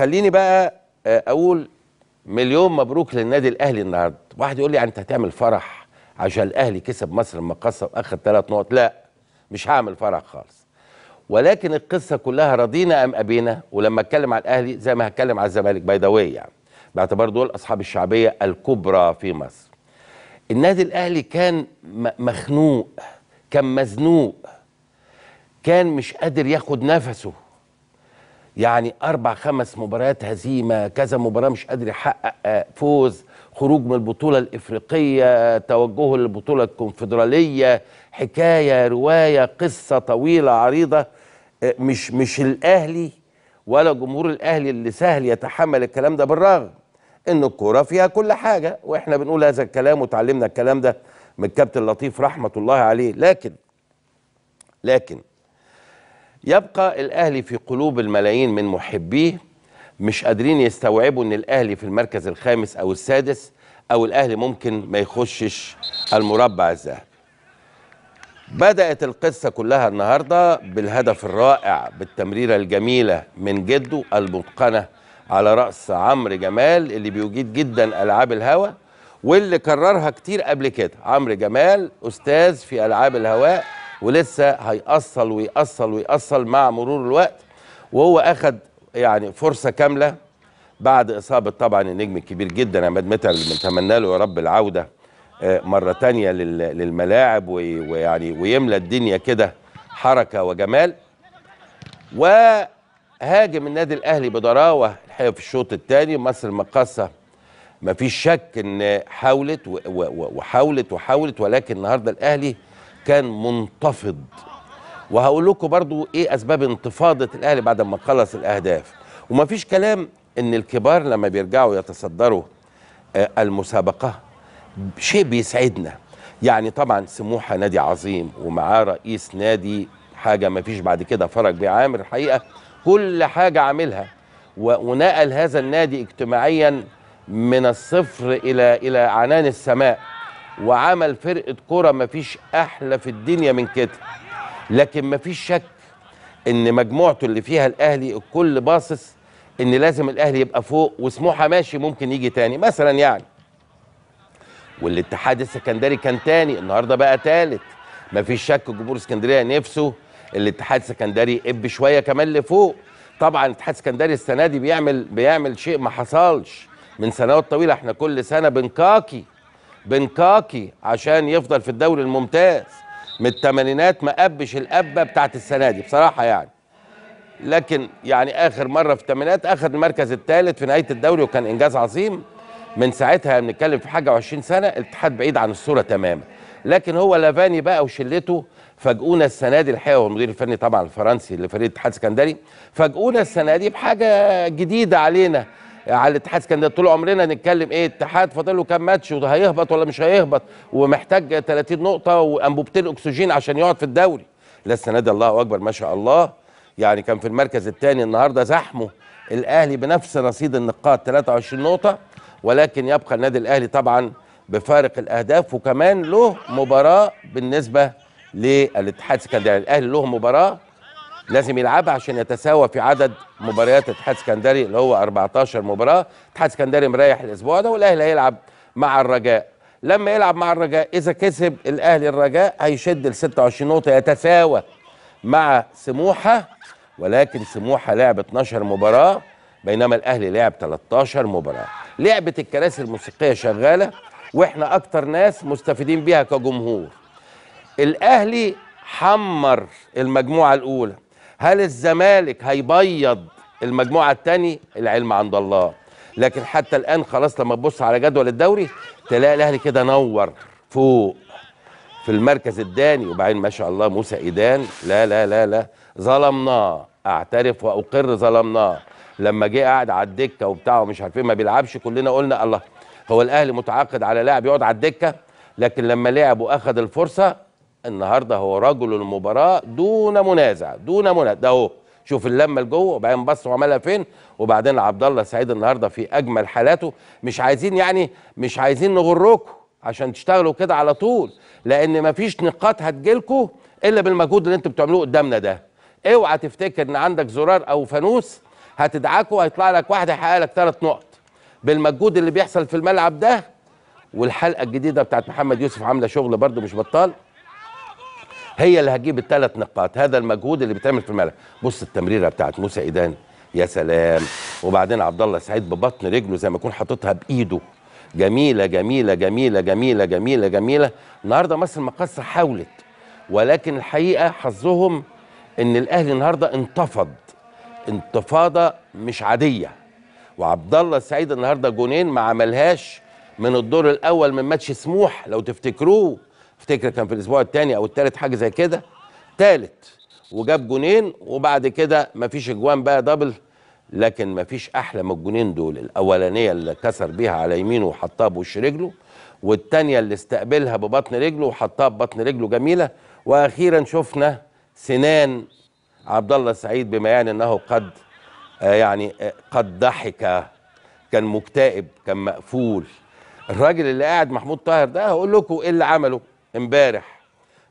خليني بقى آه، اقول مليون مبروك للنادي الاهلي النهارده واحد يقول لي يعني انت هتعمل فرح عشان الاهلي كسب مصر لما قصر واخد ثلاث نقط لا مش هعمل فرح خالص ولكن القصه كلها رضينا ام ابينا ولما اتكلم على الاهلي زي ما هتكلم على الزمالك باي يعني باعتبار دول اصحاب الشعبيه الكبرى في مصر النادي الاهلي كان مخنوق كان مزنوق كان مش قادر ياخد نفسه يعني اربع خمس مباريات هزيمه كذا مباراه مش قادر يحقق آه، فوز خروج من البطوله الافريقيه توجهه للبطوله الكونفدراليه حكايه روايه قصه طويله عريضه آه، مش مش الاهلي ولا جمهور الاهلي اللي سهل يتحمل الكلام ده بالرغم ان الكوره فيها كل حاجه واحنا بنقول هذا الكلام وتعلمنا الكلام ده من الكابتن لطيف رحمه الله عليه لكن لكن يبقى الاهلي في قلوب الملايين من محبيه مش قادرين يستوعبوا ان الاهلي في المركز الخامس او السادس او الاهلي ممكن ما يخشش المربع الذهبي بدات القصه كلها النهارده بالهدف الرائع بالتمريره الجميله من جده المتقنه على راس عمرو جمال اللي بيجيد جدا العاب الهواء واللي كررها كتير قبل كده عمرو جمال استاذ في العاب الهواء ولسه هيأصل ويأصل ويأصل مع مرور الوقت وهو أخد يعني فرصة كاملة بعد إصابة طبعا النجم الكبير جدا عماد متعب اللي بنتمنى له يا رب العودة آه، مرة تانية للملاعب ويعني ويملى الدنيا كده حركة وجمال وهاجم النادي الأهلي بضراوة الحقيقة في الشوط الثاني مصر المقاصة مفيش شك ان حاولت وحاولت وحاولت ولكن النهارده الاهلي كان منتفض وهقول لكم برضو ايه اسباب انتفاضه الاهلي بعد ما خلص الاهداف ومفيش كلام ان الكبار لما بيرجعوا يتصدروا آه، المسابقه شيء بيسعدنا يعني طبعا سموحه نادي عظيم ومعاه رئيس نادي حاجه مفيش بعد كده فرج بيعامر الحقيقه كل حاجه عاملها ونقل هذا النادي اجتماعيا من الصفر الى الى عنان السماء وعمل فرقه كره مفيش احلى في الدنيا من كده لكن مفيش شك ان مجموعته اللي فيها الاهلي الكل باصص ان لازم الاهلي يبقى فوق وسموحه ماشي ممكن يجي تاني مثلا يعني والاتحاد السكندري كان تاني النهارده بقى تالت مفيش شك جمهور اسكندريه نفسه الاتحاد السكندري يقب شويه كمان لفوق طبعا الاتحاد السكندري السنه دي بيعمل بيعمل شيء ما حصلش من سنوات طويله احنا كل سنه بنكاكي بنكاكي عشان يفضل في الدوري الممتاز من الثمانينات ما قبش القبه بتاعت السنه دي بصراحه يعني لكن يعني اخر مره في الثمانينات اخذ المركز الثالث في نهايه الدوري وكان انجاز عظيم من ساعتها بنتكلم في حاجه و20 سنه الاتحاد بعيد عن الصوره تماما لكن هو لافاني بقى وشلته فاجئونا السنه دي الحقيقه والمدير الفني طبعا الفرنسي لفريق الاتحاد السكندري فاجئونا السنه دي بحاجه جديده علينا على الاتحاد السكندري طول عمرنا نتكلم ايه الاتحاد فاضل له كام ماتش وهيهبط ولا مش هيهبط ومحتاج 30 نقطه وانبوبتين اكسجين عشان يقعد في الدوري لا السنه دي الله اكبر ما شاء الله يعني كان في المركز الثاني النهارده زحمه الاهلي بنفس رصيد النقاط 23 نقطه ولكن يبقى النادي الاهلي طبعا بفارق الاهداف وكمان له مباراه بالنسبه للاتحاد السكندري يعني الاهلي له مباراه لازم يلعبها عشان يتساوى في عدد مباريات اتحاد اسكندري اللي هو 14 مباراه اتحاد اسكندري مريح الاسبوع ده والاهلي هيلعب مع الرجاء لما يلعب مع الرجاء اذا كسب الاهلي الرجاء هيشد ل 26 نقطه يتساوى مع سموحه ولكن سموحه لعب 12 مباراه بينما الاهلي لعب 13 مباراه لعبه الكراسي الموسيقيه شغاله واحنا اكتر ناس مستفيدين بيها كجمهور الاهلي حمر المجموعه الاولى هل الزمالك هيبيض المجموعه الثاني العلم عند الله لكن حتى الان خلاص لما تبص على جدول الدوري تلاقي الاهلي كده نور فوق في المركز الداني وبعدين ما شاء الله موسى ايدان لا لا لا لا ظلمناه اعترف واقر ظلمناه لما جه قاعد على الدكه وبتاع ومش عارفين إيه، ما بيلعبش كلنا قلنا الله هو الاهلي متعاقد على لاعب يقعد على الدكه لكن لما لعب واخد الفرصه النهارده هو رجل المباراه دون منازع دون منازع ده هو شوف اللمه لجوه وبعدين بص وعملها فين وبعدين عبد الله السعيد النهارده في اجمل حالاته مش عايزين يعني مش عايزين نغركم عشان تشتغلوا كده على طول لان مفيش نقاط هتجيلكم الا بالمجهود اللي انتوا بتعملوه قدامنا ده اوعى تفتكر ان عندك زرار او فانوس هتدعكه وهيطلع لك واحد هيحقق لك ثلاث نقط بالمجهود اللي بيحصل في الملعب ده والحلقه الجديده بتاعت محمد يوسف عامله شغل برده مش بطال هي اللي هتجيب الثلاث نقاط هذا المجهود اللي بيتعمل في الملعب بص التمريره بتاعت موسى ايدان يا سلام وبعدين عبد الله سعيد ببطن رجله زي ما يكون حاططها بايده جميله جميله جميله جميله جميله جميله النهارده مصر المقاصه حاولت ولكن الحقيقه حظهم ان الاهلي النهارده انتفض انتفاضه مش عاديه وعبد الله السعيد النهارده جونين ما عملهاش من الدور الاول من ماتش سموح لو تفتكروه افتكر كان في الاسبوع الثاني او الثالث حاجه زي كده ثالث وجاب جونين وبعد كده مفيش اجوان بقى دبل لكن مفيش احلى من الجونين دول الاولانيه اللي كسر بيها على يمينه وحطها بوش رجله والثانيه اللي استقبلها ببطن رجله وحطها ببطن رجله جميله واخيرا شفنا سنان عبد الله السعيد بما يعني انه قد آه، يعني آه، قد ضحك كان مكتئب كان مقفول الراجل اللي قاعد محمود طاهر ده هقول لكم ايه اللي عمله امبارح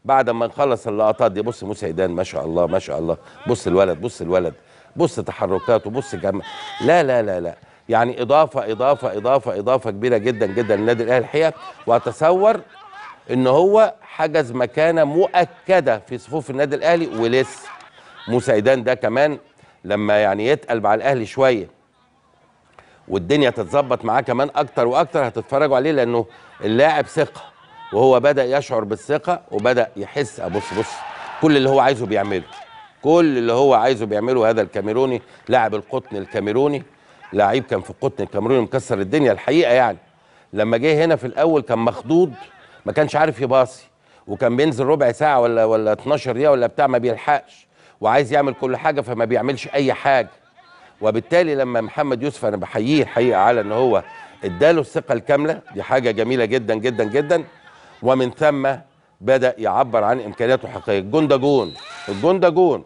بعد ما نخلص اللقطات دي بص ايدان ما شاء الله ما شاء الله بص الولد بص الولد بص تحركاته بص جم لا لا لا لا يعني اضافه اضافه اضافه اضافه كبيره جدا جدا للنادي الاهلي الحقيقه واتصور ان هو حجز مكانه مؤكده في صفوف النادي الاهلي ولسه ايدان ده كمان لما يعني يتقل مع الاهلي شويه والدنيا تتظبط معاه كمان اكتر واكتر هتتفرجوا عليه لانه اللاعب ثقه وهو بدأ يشعر بالثقة وبدأ يحس أبص بص كل اللي هو عايزه بيعمله كل اللي هو عايزه بيعمله هذا الكاميروني لاعب القطن الكاميروني لعيب كان في القطن الكاميروني مكسر الدنيا الحقيقة يعني لما جه هنا في الأول كان مخضوض ما كانش عارف يباصي وكان بينزل ربع ساعة ولا ولا 12 دقيقة ولا بتاع ما بيلحقش وعايز يعمل كل حاجة فما بيعملش أي حاجة وبالتالي لما محمد يوسف أنا بحييه الحقيقة على إن هو اداله الثقة الكاملة دي حاجة جميلة جدا جدا جدا ومن ثم بدأ يعبر عن إمكانياته الحقيقية الجون ده جون الجون ده جون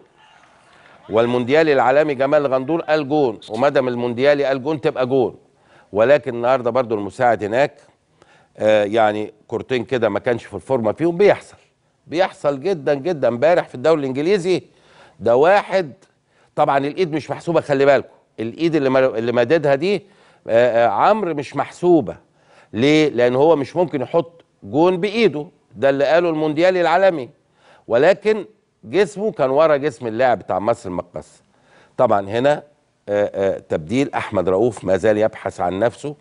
والمونديالي العالمي جمال غندور قال جون ومدام المونديالي قال جون تبقى جون ولكن النهارده برضو المساعد هناك آه يعني كورتين كده ما كانش في الفورمه فيهم بيحصل بيحصل جدا جدا امبارح في الدوري الانجليزي ده واحد طبعا الايد مش محسوبه خلي بالكم الايد اللي اللي مددها دي آه، آه، عمرو مش محسوبه ليه؟ لان هو مش ممكن يحط جون بايده ده اللي قاله المونديالي العالمي ولكن جسمه كان ورا جسم اللاعب بتاع مصر المقص طبعا هنا آآ آه، آآ آه، تبديل احمد رؤوف ما زال يبحث عن نفسه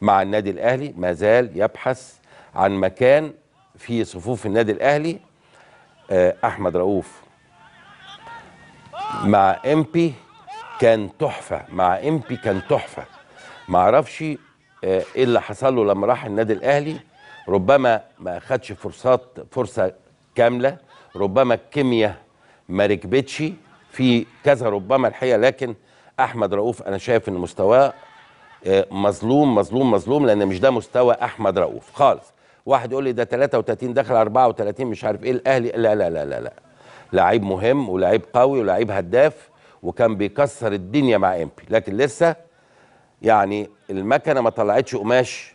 مع النادي الاهلي ما زال يبحث عن مكان في صفوف النادي الاهلي آه، احمد رؤوف مع امبي كان تحفه مع امبي كان تحفه معرفش ايه اللي حصل له لما راح النادي الاهلي ربما ما أخدش فرصات فرصة كاملة ربما الكيمياء ما ركبتش في كذا ربما الحقيقة لكن أحمد رؤوف أنا شايف إن مستواه آه، مظلوم مظلوم مظلوم لأن مش ده مستوى أحمد رؤوف خالص واحد يقول لي ده 33 دخل 34 مش عارف ايه الاهلي لا لا لا لا لا لعيب مهم ولعيب قوي ولعيب هداف وكان بيكسر الدنيا مع امبي لكن لسه يعني المكنه ما طلعتش قماش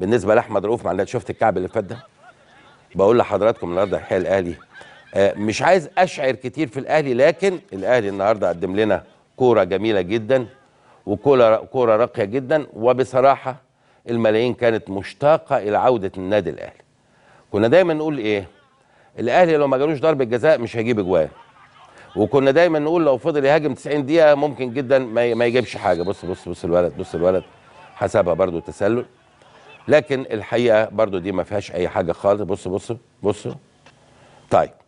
بالنسبه لاحمد رؤوف معلش شفت الكعب اللي فات ده بقول لحضراتكم النهارده الحقيقه الاهلي آه، مش عايز اشعر كتير في الاهلي لكن الاهلي النهارده قدم لنا كوره جميله جدا وكوره كوره راقيه جدا وبصراحه الملايين كانت مشتاقه الى عوده النادي الاهلي كنا دايما نقول ايه الاهلي لو ما جالوش ضربه جزاء مش هيجيب اجوان وكنا دايما نقول لو فضل يهاجم 90 دقيقه ممكن جدا ما يجيبش حاجه بص بص بص الولد بص الولد حسبها برضو تسلل لكن الحقيقه برضو دي ما فيهاش اي حاجه خالص بص بص بص طيب